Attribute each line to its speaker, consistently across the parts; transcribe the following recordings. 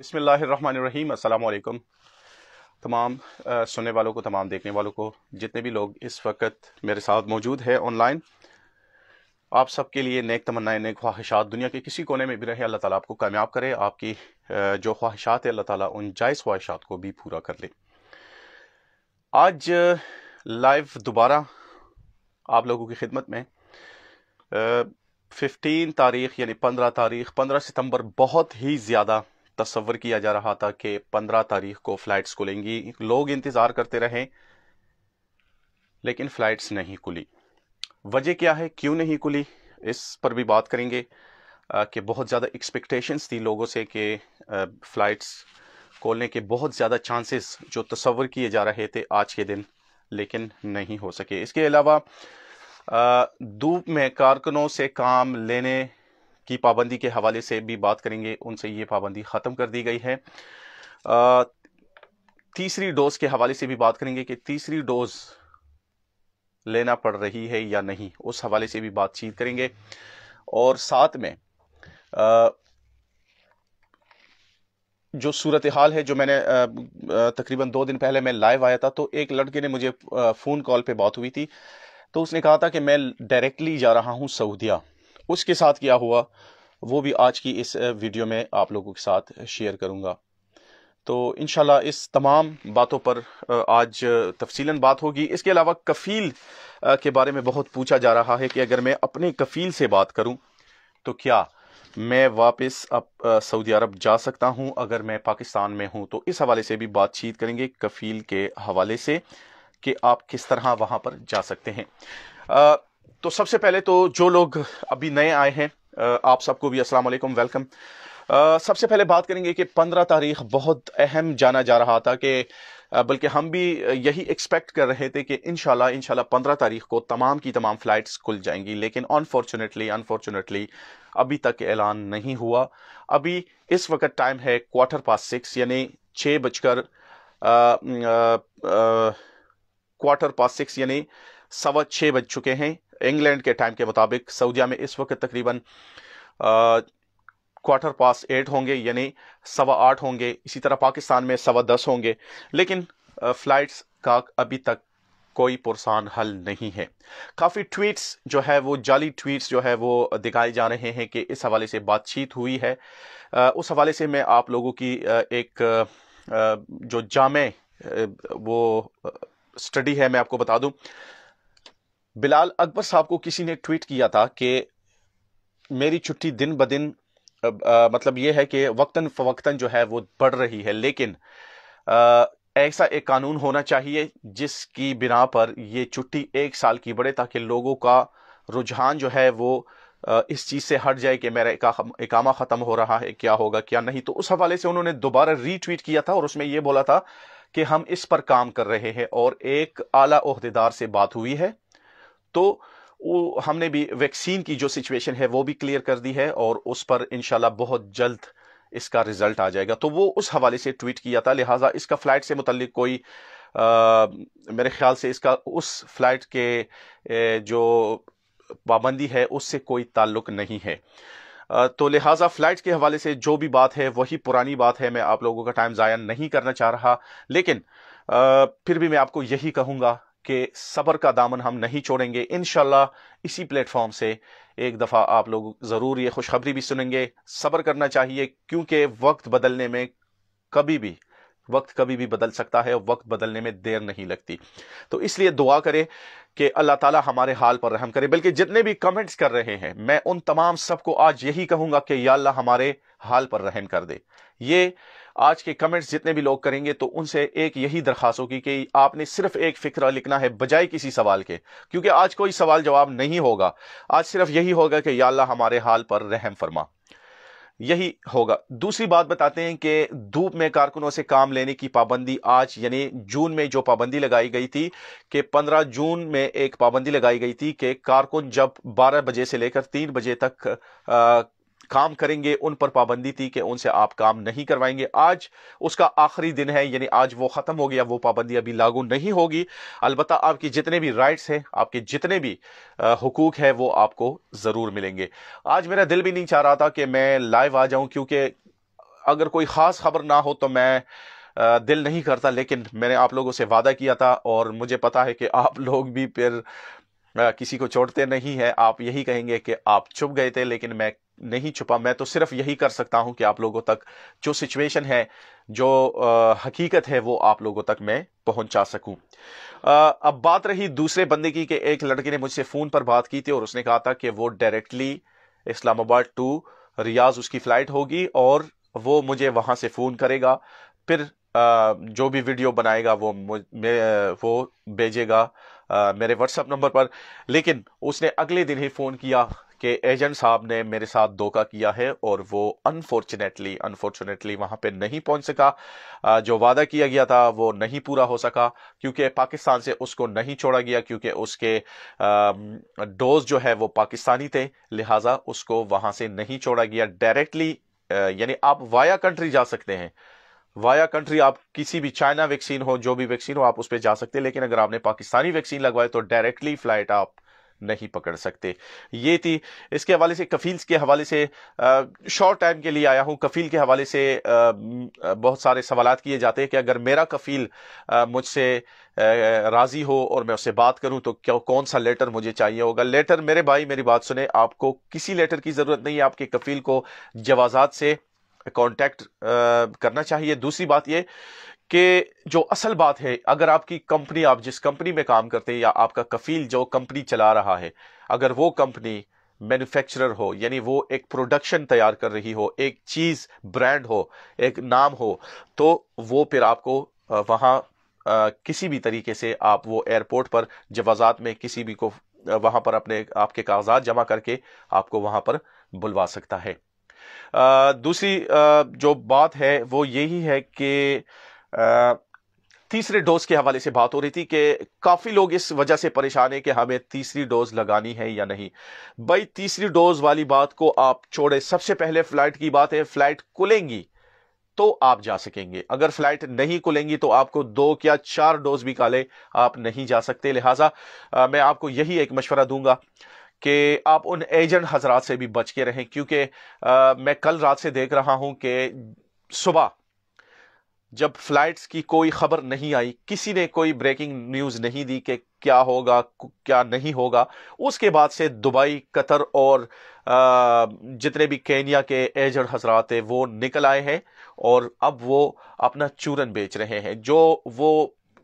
Speaker 1: बसमीम अल्लाम तमाम सुनने वालों को तमाम देखने वालों को जितने भी लोग इस वक्त मेरे साथ मौजूद है ऑनलाइन आप सबके लिए नेक तमन्नाएं नेक ख्वाहिशात दुनिया के किसी कोने में भी रहे अल्लाह ताला आपको कामयाब करे आपकी जो ख्वाहिशात है अल्लाह ताला उन जायज़ ख्वाहिशात को भी पूरा कर ले आज लाइव दोबारा आप लोगों की खिदमत में फिफ्टीन तारीख यानी पंद्रह तारीख पंद्रह सितम्बर बहुत ही ज़्यादा तस्वर किया जा रहा था कि पंद्रह तारीख को फ्लाइट्स खुलेंगी लोग इंतज़ार करते रहे लेकिन फ्लाइट्स नहीं खुली वजह क्या है क्यों नहीं खुली इस पर भी बात करेंगे कि बहुत ज़्यादा एक्सपेक्टेशंस थी लोगों से कि फ़्लाइट्स खोलने के बहुत ज़्यादा चांसेस जो तस्वर किए जा रहे थे आज के दिन लेकिन नहीं हो सके इसके अलावा धूप में कारकनों से काम लेने की पाबंदी के हवाले से भी बात करेंगे उनसे ये पाबंदी ख़त्म कर दी गई है आ, तीसरी डोज के हवाले से भी बात करेंगे कि तीसरी डोज लेना पड़ रही है या नहीं उस हवाले से भी बातचीत करेंगे और साथ में आ, जो सूरत हाल है जो मैंने तकरीबन दो दिन पहले मैं लाइव आया था तो एक लड़के ने मुझे फ़ोन कॉल पे बात हुई थी तो उसने कहा था कि मैं डायरेक्टली जा रहा हूं सऊदिया उसके साथ क्या हुआ वो भी आज की इस वीडियो में आप लोगों के साथ शेयर करूँगा तो इन इस तमाम बातों पर आज तफसीला बात होगी इसके अलावा कफ़ील के बारे में बहुत पूछा जा रहा है कि अगर मैं अपने कफ़ील से बात करूं तो क्या मैं वापस अब सऊदी अरब जा सकता हूं अगर मैं पाकिस्तान में हूं तो इस हवाले से भी बातचीत करेंगे कफ़ील के हवाले से कि आप किस तरह वहां पर जा सकते हैं तो सबसे पहले तो जो लोग अभी नए आए हैं आप सबको भी असल वेलकम सबसे पहले बात करेंगे कि पंद्रह तारीख बहुत अहम जाना जा रहा था कि बल्कि हम भी यही एक्सपेक्ट कर रहे थे कि इन शाला पंद्रह तारीख को तमाम की तमाम फ़्लाइट्स खुल जाएंगी लेकिन अनफॉर्चुनेटली अनफॉर्चुनेटली अभी तक ऐलान नहीं हुआ अभी इस वक्त टाइम है क्वार्टर पास सिक्स यानी छः बजकर क्वार्टर पास सिक्स यानी सवा छः बज चुके हैं इंग्लैंड के टाइम के मुताबिक सऊदिया में इस वक्त तकरीबन क्वार्टर पास एट होंगे यानी सवा आठ होंगे इसी तरह पाकिस्तान में सवा दस होंगे लेकिन फ्लाइट्स का अभी तक कोई पुरसान हल नहीं है काफ़ी ट्वीट्स जो है वो जाली ट्वीट्स जो है वो दिखाए जा रहे हैं कि इस हवाले से बातचीत हुई है उस हवाले से मैं आप लोगों की एक जो जामे वो स्टडी है मैं आपको बता दूं बिलाल अकबर साहब को किसी ने ट्वीट किया था कि मेरी छुट्टी दिन ब दिन मतलब ये है कि वक्तन फवक्तन जो है वो बढ़ रही है लेकिन आ, ऐसा एक कानून होना चाहिए जिसकी बिना पर ये छुट्टी एक साल की बढ़े ताकि लोगों का रुझान जो है वो इस चीज़ से हट जाए कि मेरा इकामा ख़त्म हो रहा है क्या होगा क्या नहीं तो उस हवाले से उन्होंने दोबारा रीट्वीट किया था और उसमें यह बोला था कि हम इस पर काम कर रहे हैं और एक आला अहदेदार से बात हुई है तो हमने भी वैक्सीन की जो सिचुएशन है वो भी क्लियर कर दी है और उस पर इनशाला बहुत जल्द इसका रिजल्ट आ जाएगा तो वो उस हवाले से ट्वीट किया था लिहाजा इसका फ्लाइट से मुतलिक कोई आ, मेरे ख्याल से इसका उस फ्लाइट के जो पाबंदी है उससे कोई ताल्लुक नहीं है तो लिहाजा फ्लाइट के हवाले से जो भी बात है वही पुरानी बात है मैं आप लोगों का टाइम ज़ाया नहीं करना चाह रहा लेकिन आ, फिर भी मैं आपको यही कहूँगा कि सबर का दामन हम नहीं छोड़ेंगे इन इसी प्लेटफॉर्म से एक दफ़ा आप लोग ज़रूर ये खुशखबरी भी सुनेंगे सबर करना चाहिए क्योंकि वक्त बदलने में कभी भी वक्त कभी भी बदल सकता है वक्त बदलने में देर नहीं लगती तो इसलिए दुआ करें कि अल्लाह ताला हमारे हाल पर रहम करे बल्कि जितने भी कमेंट्स कर रहे हैं मैं उन तमाम सबको आज यही कहूँगा कि या अल्लाह हमारे हाल पर रहम कर दे ये आज के कमेंट्स जितने भी लोग करेंगे तो उनसे एक यही दरखास्त होगी कि आपने सिर्फ एक फिक्र लिखना है बजाय किसी सवाल के क्योंकि आज कोई सवाल जवाब नहीं होगा आज सिर्फ यही होगा कि या हमारे हाल पर रहम फरमा यही होगा दूसरी बात बताते हैं कि धूप में कारकुनों से काम लेने की पाबंदी आज यानी जून में जो पाबंदी लगाई गई थी कि 15 जून में एक पाबंदी लगाई गई थी कि कारकुन जब 12 बजे से लेकर 3 बजे तक आ, काम करेंगे उन पर पाबंदी थी कि उनसे आप काम नहीं करवाएंगे आज उसका आखिरी दिन है यानी आज वो ख़त्म हो गया वो पाबंदी अभी लागू नहीं होगी अलबत् आपकी जितने भी राइट्स हैं आपके जितने भी हकूक है वो आपको ज़रूर मिलेंगे आज मेरा दिल भी नहीं चाह रहा था कि मैं लाइव आ जाऊं क्योंकि अगर कोई ख़ास खबर ना हो तो मैं दिल नहीं करता लेकिन मैंने आप लोगों से वादा किया था और मुझे पता है कि आप लोग भी फिर किसी को छोड़ते नहीं है आप यही कहेंगे कि आप चुप गए थे लेकिन मैं नहीं छुपा मैं तो सिर्फ यही कर सकता हूं कि आप लोगों तक जो सिचुएशन है जो आ, हकीकत है वो आप लोगों तक मैं पहुंचा सकूं आ, अब बात रही दूसरे बंदे की कि एक लड़के ने मुझसे फ़ोन पर बात की थी और उसने कहा था कि वो डायरेक्टली इस्लामाबाद टू रियाज उसकी फ़्लाइट होगी और वो मुझे वहां से फ़ोन करेगा फिर आ, जो भी वीडियो बनाएगा वो मैं वो भेजेगा मेरे व्हाट्सएप नंबर पर लेकिन उसने अगले दिन ही फ़ोन किया कि एजेंट साहब ने मेरे साथ धोखा किया है और वो अनफॉर्चुनेटली अनफॉर्चुनेटली वहाँ पे नहीं पहुँच सका जो वादा किया गया था वो नहीं पूरा हो सका क्योंकि पाकिस्तान से उसको नहीं छोड़ा गया क्योंकि उसके डोज जो है वो पाकिस्तानी थे लिहाजा उसको वहाँ से नहीं छोड़ा गया डायरेक्टली यानी आप वाया कंट्री जा सकते हैं वाया कंट्री आप किसी भी चाइना वैक्सीन हो जो भी वैक्सीन हो आप उस पर जा सकते हैं लेकिन अगर आपने पाकिस्तानी वैक्सीन लगवाए तो डायरेक्टली फ्लाइट आप नहीं पकड़ सकते ये थी इसके हवाले से कफील्स के हवाले से शॉर्ट टाइम के लिए आया हूँ कफील के हवाले से आ, बहुत सारे सवाल किए जाते हैं कि अगर मेरा कफील मुझसे राज़ी हो और मैं उससे बात करूं तो क्या कौन सा लेटर मुझे चाहिए होगा लेटर मेरे भाई मेरी बात सुने आपको किसी लेटर की ज़रूरत नहीं है आपके कफील को जवाजात से कांटेक्ट करना चाहिए दूसरी बात ये कि जो असल बात है अगर आपकी कंपनी आप जिस कंपनी में काम करते हैं या आपका कफील जो कंपनी चला रहा है अगर वो कंपनी मैन्युफैक्चरर हो यानी वो एक प्रोडक्शन तैयार कर रही हो एक चीज़ ब्रांड हो एक नाम हो तो वो फिर आपको वहाँ किसी भी तरीके से आप वो एयरपोर्ट पर जवाजात में किसी भी को वहाँ पर अपने आपके कागजात जमा करके आपको वहाँ पर बुलवा सकता है आ, दूसरी आ, जो बात है वो यही है कि तीसरे डोज के हवाले से बात हो रही थी कि काफ़ी लोग इस वजह से परेशान हैं कि हमें तीसरी डोज लगानी है या नहीं भाई तीसरी डोज वाली बात को आप छोड़ें सबसे पहले फ्लाइट की बात है फ्लाइट खुलेंगी तो आप जा सकेंगे अगर फ्लाइट नहीं खुलेंगी तो आपको दो या चार डोज भी काले आप नहीं जा सकते लिहाजा मैं आपको यही एक मशवरा दूंगा कि आप उन एजेंट हजरात से भी बच के रहें क्योंकि मैं कल रात से देख रहा हूं कि सुबह जब फ्लाइट्स की कोई खबर नहीं आई किसी ने कोई ब्रेकिंग न्यूज़ नहीं दी कि क्या होगा क्या नहीं होगा उसके बाद से दुबई कतर और जितने भी केनिया के एजड हजरात वो निकल आए हैं और अब वो अपना चूरन बेच रहे हैं जो वो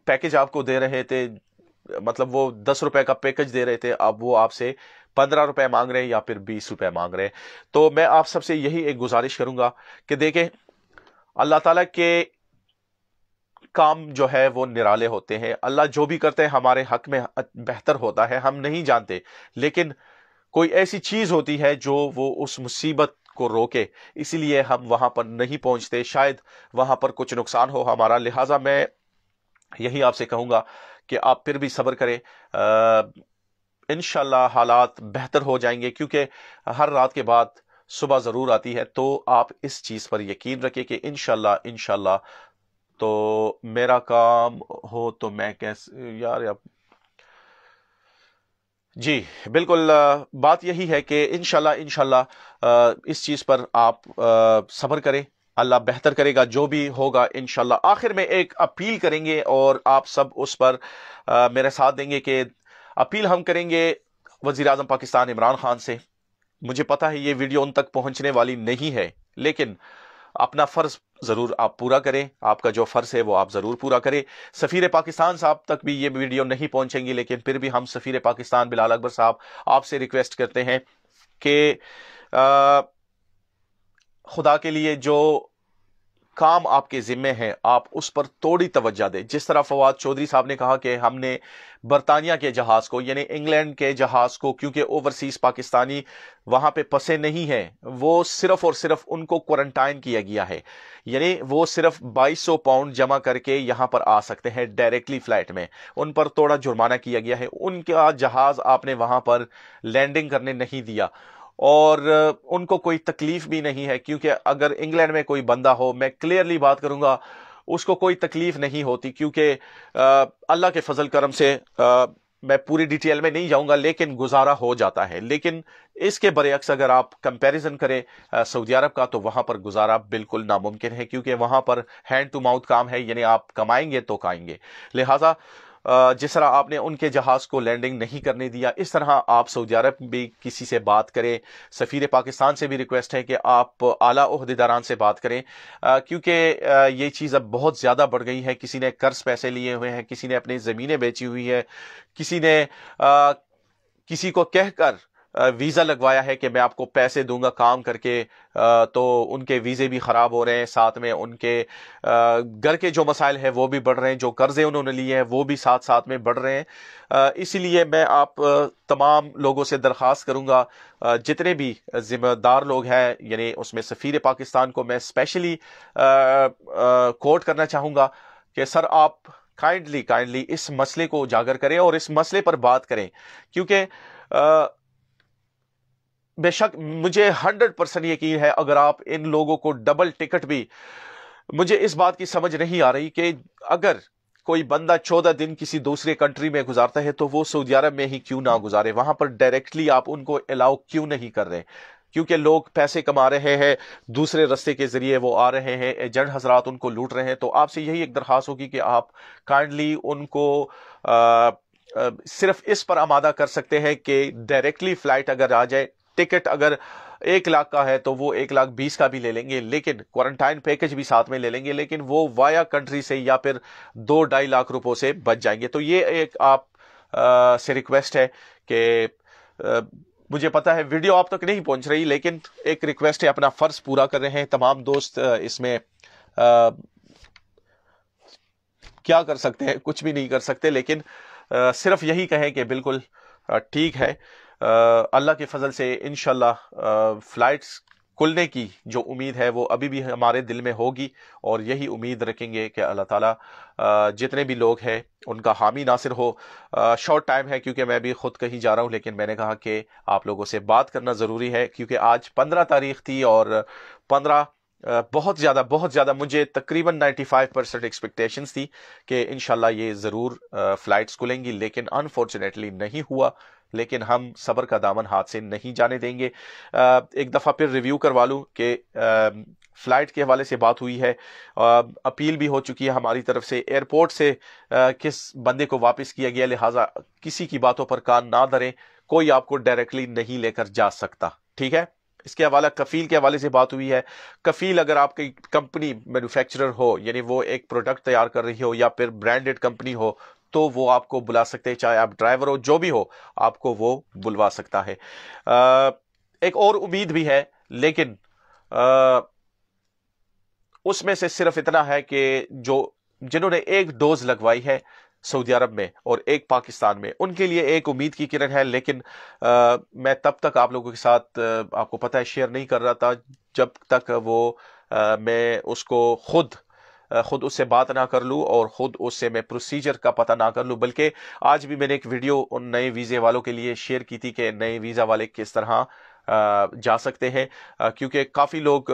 Speaker 1: पैकेज आपको दे रहे थे मतलब वो दस रुपए का पैकेज दे रहे थे अब वो आपसे पंद्रह रुपए मांग रहे हैं या फिर बीस रुपए मांग रहे हैं तो मैं आप सबसे यही एक गुजारिश करूंगा कि देखें अल्लाह ताला के काम जो है वो निराले होते हैं अल्लाह जो भी करते हैं हमारे हक में बेहतर होता है हम नहीं जानते लेकिन कोई ऐसी चीज़ होती है जो वो उस मुसीबत को रोके इसीलिए हम वहाँ पर नहीं पहुंचते शायद वहाँ पर कुछ नुकसान हो हमारा लिहाजा मैं यही आपसे कहूँगा कि आप फिर भी सब्र करें इन हालात बेहतर हो जाएंगे क्योंकि हर रात के बाद सुबह ज़रूर आती है तो आप इस चीज़ पर यकीन रखें कि इन इनशाला तो मेरा काम हो तो मैं कैसे यार या जी बिल्कुल बात यही है कि इनशाला इनशाला इस चीज़ पर आप सब्र करें अल्लाह बेहतर करेगा जो भी होगा इन आखिर में एक अपील करेंगे और आप सब उस पर आ, मेरे साथ देंगे कि अपील हम करेंगे वज़ी अजम पाकिस्तान इमरान ख़ान से मुझे पता है ये वीडियो उन तक पहुंचने वाली नहीं है लेकिन अपना फ़र्ज़ ज़रूर आप पूरा करें आपका जो फ़र्ज़ है वो आप ज़रूर पूरा करें सफ़ीर पाकिस्तान साहब तक भी ये वीडियो नहीं पहुँचेंगी लेकिन फिर भी हम सफ़ीर पाकिस्तान बिलाल अकबर साहब आपसे रिक्वेस्ट करते हैं कि खुदा के लिए जो काम आपके ज़िम्मे हैं आप उस पर थोड़ी तवज्जा दें जिस तरह फवाद चौधरी साहब ने कहा कि हमने बरतानिया के जहाज़ को यानी इंग्लैंड के जहाज़ को क्योंकि ओवरसीज़ पाकिस्तानी वहां पे फंसे नहीं हैं वो सिर्फ और सिर्फ उनको क्वारंटाइन किया गया है यानी वो सिर्फ 2200 पाउंड जमा करके यहां पर आ सकते हैं डायरेक्टली फ्लाइट में उन पर थोड़ा जुर्माना किया गया है उनका जहाज़ आपने वहां पर लैंडिंग करने नहीं दिया और उनको कोई तकलीफ भी नहीं है क्योंकि अगर इंग्लैंड में कोई बंदा हो मैं क्लियरली बात करूंगा उसको कोई तकलीफ नहीं होती क्योंकि अल्लाह के फजल करम से आ, मैं पूरी डिटेल में नहीं जाऊंगा लेकिन गुजारा हो जाता है लेकिन इसके बरेक्स अगर आप कंपैरिजन करें सऊदी अरब का तो वहां पर गुजारा बिल्कुल नामुमकिन है क्योंकि वहां पर हैंड टू माउथ काम है यानी आप कमाएंगे तो खाएंगे लिहाजा जिस तरह आपने उनके जहाज़ को लैंडिंग नहीं करने दिया इस तरह आप सऊदी अरब भी किसी से बात करें सफ़ीर पाकिस्तान से भी रिक्वेस्ट है कि आप आला अहदेदारान से बात करें क्योंकि ये चीज़ अब बहुत ज़्यादा बढ़ गई है किसी ने कर्ज पैसे लिए हुए हैं किसी ने अपनी ज़मीनें बेची हुई है किसी ने आ, किसी को कहकर वीज़ा लगवाया है कि मैं आपको पैसे दूंगा काम करके तो उनके वीज़े भी ख़राब हो रहे हैं साथ में उनके घर के जो मसाइल हैं वो भी बढ़ रहे हैं जो कर्ज़े उन्होंने लिए हैं वो भी साथ साथ में बढ़ रहे हैं इसीलिए मैं आप तमाम लोगों से दरख्वास्त करूँगा जितने भी ज़िम्मेदार लोग हैं यानी उसमें सफ़ीर पाकिस्तान को मैं स्पेशली कोट करना चाहूँगा कि सर आप काइंडली काइंडली इस मसले को उजागर करें और इस मसले पर बात करें क्योंकि बेशक मुझे हंड्रेड परसेंट यकीन है अगर आप इन लोगों को डबल टिकट भी मुझे इस बात की समझ नहीं आ रही कि अगर कोई बंदा चौदह दिन किसी दूसरे कंट्री में गुजारता है तो वो सऊदी अरब में ही क्यों ना गुजारे वहां पर डायरेक्टली आप उनको अलाउ क्यों नहीं कर रहे क्योंकि लोग पैसे कमा रहे हैं दूसरे रस्ते के ज़रिए वो आ रहे हैं एजेंट हजरात उनको लूट रहे हैं तो आपसे यही एक दरख्वास्त होगी कि आप काइंडली उनको आ, आ, सिर्फ इस पर आमादा कर सकते हैं कि डायरेक्टली फ्लाइट अगर आ जाए टिकट अगर एक लाख का है तो वो एक लाख बीस का भी ले लेंगे लेकिन क्वारंटाइन पैकेज भी साथ में ले लेंगे लेकिन वो वाया कंट्री से या फिर दो ढाई लाख रुपयों से बच जाएंगे तो ये एक आप आ, से रिक्वेस्ट है कि मुझे पता है वीडियो आप तक तो नहीं पहुंच रही लेकिन एक रिक्वेस्ट है अपना फ़र्ज पूरा कर रहे हैं तमाम दोस्त इसमें आ, क्या कर सकते हैं कुछ भी नहीं कर सकते लेकिन आ, सिर्फ यही कहें कि बिल्कुल ठीक है अल्लाह के फजल से इन फ्लाइट्स खुलने की जो उम्मीद है वो अभी भी हमारे दिल में होगी और यही उम्मीद रखेंगे कि अल्लाह ताला जितने भी लोग हैं उनका हामी नासिर हो शॉर्ट टाइम है क्योंकि मैं भी ख़ुद कहीं जा रहा हूँ लेकिन मैंने कहा कि आप लोगों से बात करना ज़रूरी है क्योंकि आज पंद्रह तारीख थी और पंद्रह बहुत ज़्यादा बहुत ज़्यादा मुझे तकरीबन 95 परसेंट एक्सपेक्टेशंस थी कि इन ये ज़रूर फ़्लाइट्स खुलेंगी लेकिन अनफॉर्चुनेटली नहीं हुआ लेकिन हम सब्र का दामन हाथ से नहीं जाने देंगे एक दफ़ा फिर रिव्यू करवा लूँ कि फ़्लाइट के हवाले से बात हुई है अपील भी हो चुकी है हमारी तरफ से एयरपोर्ट से किस बंदे को वापस किया गया लिहाजा किसी की बातों पर कान ना धरें कोई आपको डायरेक्टली नहीं लेकर जा सकता ठीक है इसके हवाला कफील के हवाले से बात हुई है कफील अगर आपकी कंपनी मैन्युफैक्चरर हो यानी वो एक प्रोडक्ट तैयार कर रही हो या फिर ब्रांडेड कंपनी हो तो वो आपको बुला सकते हैं चाहे आप ड्राइवर हो जो भी हो आपको वो बुलवा सकता है एक और उम्मीद भी है लेकिन उसमें से सिर्फ इतना है कि जो जिन्होंने एक डोज लगवाई है सऊदी अरब में और एक पाकिस्तान में उनके लिए एक उम्मीद की किरण है लेकिन आ, मैं तब तक आप लोगों के साथ आपको पता है शेयर नहीं कर रहा था जब तक वो आ, मैं उसको खुद ख़ुद उससे बात ना कर लूँ और ख़ुद उससे मैं प्रोसीजर का पता ना कर लूँ बल्कि आज भी मैंने एक वीडियो उन नए वीज़े वालों के लिए शेयर की थी कि नए वीज़ा वाले किस तरह जा सकते हैं क्योंकि काफ़ी लोग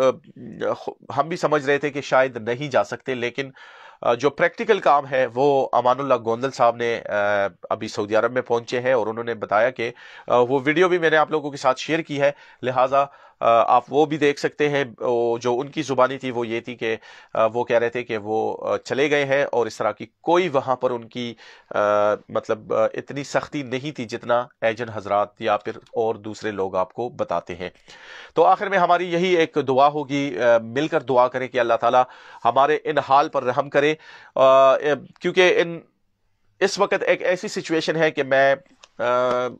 Speaker 1: हम भी समझ रहे थे कि शायद नहीं जा सकते लेकिन जो प्रैक्टिकल काम है वो अमानुल्ला गोंदल साहब ने अभी सऊदी अरब में पहुंचे हैं और उन्होंने बताया कि वो वीडियो भी मैंने आप लोगों के साथ शेयर की है लिहाजा आप वो भी देख सकते हैं जो उनकी ज़ुबानी थी वो ये थी कि वो कह रहे थे कि वो चले गए हैं और इस तरह की कोई वहाँ पर उनकी आ, मतलब इतनी सख्ती नहीं थी जितना एजन हजरात या फिर और दूसरे लोग आपको बताते हैं तो आखिर में हमारी यही एक दुआ होगी मिलकर दुआ करें कि अल्लाह ताला हमारे इन हाल पर रहम करे करें uh, eh, क्योंकि इन इस वक्त एक ऐसी सिचुएशन है कि मैं आ, uh,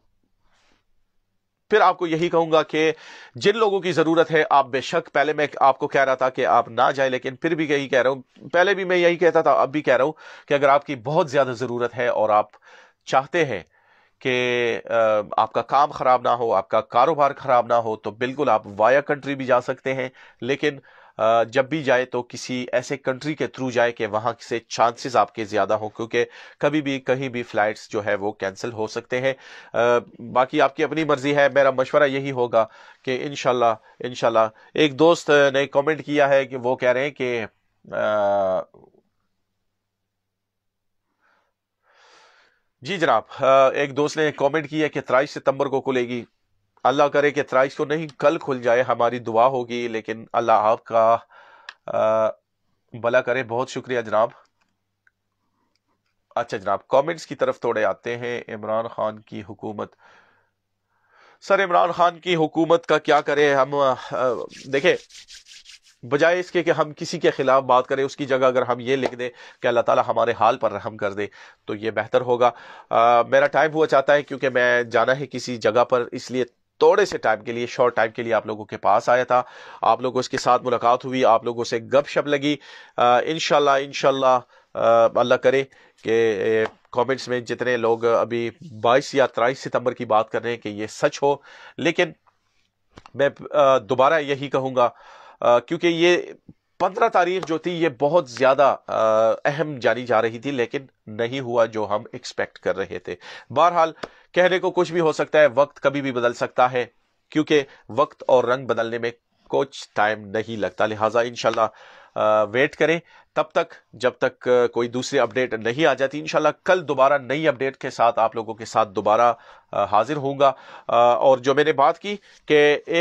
Speaker 1: फिर आपको यही कहूंगा कि जिन लोगों की ज़रूरत है आप बेशक पहले मैं आपको कह रहा था कि आप ना जाएं लेकिन फिर भी यही कह रहा हूं पहले भी मैं यही कहता था अब भी कह रहा हूं कि अगर आपकी बहुत ज़्यादा ज़रूरत है और आप चाहते हैं कि uh, आपका काम ख़राब ना हो आपका कारोबार ख़राब ना हो तो बिल्कुल आप वाया कंट्री भी जा सकते हैं लेकिन जब भी जाए तो किसी ऐसे कंट्री के थ्रू जाए कि वहां से चांसेस आपके ज़्यादा हों क्योंकि कभी भी कहीं भी फ़्लाइट्स जो है वो कैंसिल हो सकते हैं बाकी आपकी अपनी मर्ज़ी है मेरा मशवरा यही होगा कि इनशाला इनशाला एक दोस्त ने कमेंट किया है कि वो कह रहे हैं कि जी जनाब एक दोस्त ने कमेंट किया कि त्राईस सितंबर को खुलेगी अल्लाह करे कि तराइश को तो नहीं कल खुल जाए हमारी दुआ होगी लेकिन अल्लाह आपका भला करे बहुत शुक्रिया जनाब अच्छा जनाब कमेंट्स की तरफ थोड़े आते हैं इमरान खान की हुकूमत सर इमरान खान की हुकूमत का क्या करें हम देखें बजाय इसके कि हम किसी के खिलाफ बात करें उसकी जगह अगर हम ये लिख दें कि अल्लाह ताला हमारे हाल पर रहम कर दे तो ये बेहतर होगा आ, मेरा टाइम हुआ चाहता है क्योंकि मैं जाना है किसी जगह पर इसलिए थोड़े से टाइम के लिए शॉर्ट टाइम के लिए आप लोगों के पास आया था आप लोगों उसके साथ मुलाकात हुई आप लोगों से गप शप लगी इनशाला इनशाला अल्लाह करे कि कमेंट्स में जितने लोग अभी 22 या 23 सितंबर की बात कर रहे हैं कि ये सच हो लेकिन मैं दोबारा यही कहूँगा क्योंकि ये पंद्रह तारीख जो थी ये बहुत ज़्यादा अहम जानी जा रही थी लेकिन नहीं हुआ जो हम एक्सपेक्ट कर रहे थे बहरहाल कहने को कुछ भी हो सकता है वक्त कभी भी बदल सकता है क्योंकि वक्त और रंग बदलने में कुछ टाइम नहीं लगता लिहाजा इनशाला वेट करें तब तक जब तक कोई दूसरी अपडेट नहीं आ जाती इन कल दोबारा नई अपडेट के साथ आप लोगों के साथ दोबारा हाजिर होऊंगा और जो मैंने बात की कि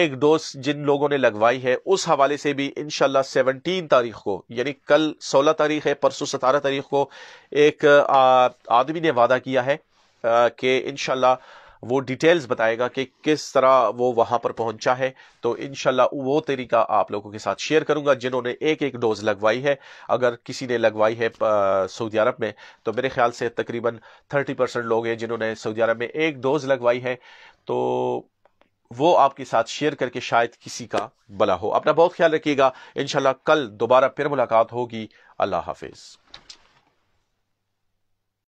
Speaker 1: एक डोज जिन लोगों ने लगवाई है उस हवाले से भी इन सेवनटीन तारीख को यानी कल सोलह तारीख है परसों सतारह तारीख को एक आदमी ने वादा किया है कि इन वो डिटेल्स बताएगा कि किस तरह वो वहां पर पहुंचा है तो इन वो तरीका आप लोगों के साथ शेयर करूंगा जिन्होंने एक एक डोज लगवाई है अगर किसी ने लगवाई है सऊदी अरब में तो मेरे ख्याल से तकरीबन थर्टी परसेंट लोग हैं जिन्होंने सऊदी अरब में एक डोज लगवाई है तो वो आपके साथ शेयर करके शायद किसी का भला हो अपना बहुत ख्याल रखिएगा इनशाला कल दोबारा फिर मुलाकात होगी अल्लाह हाफिज़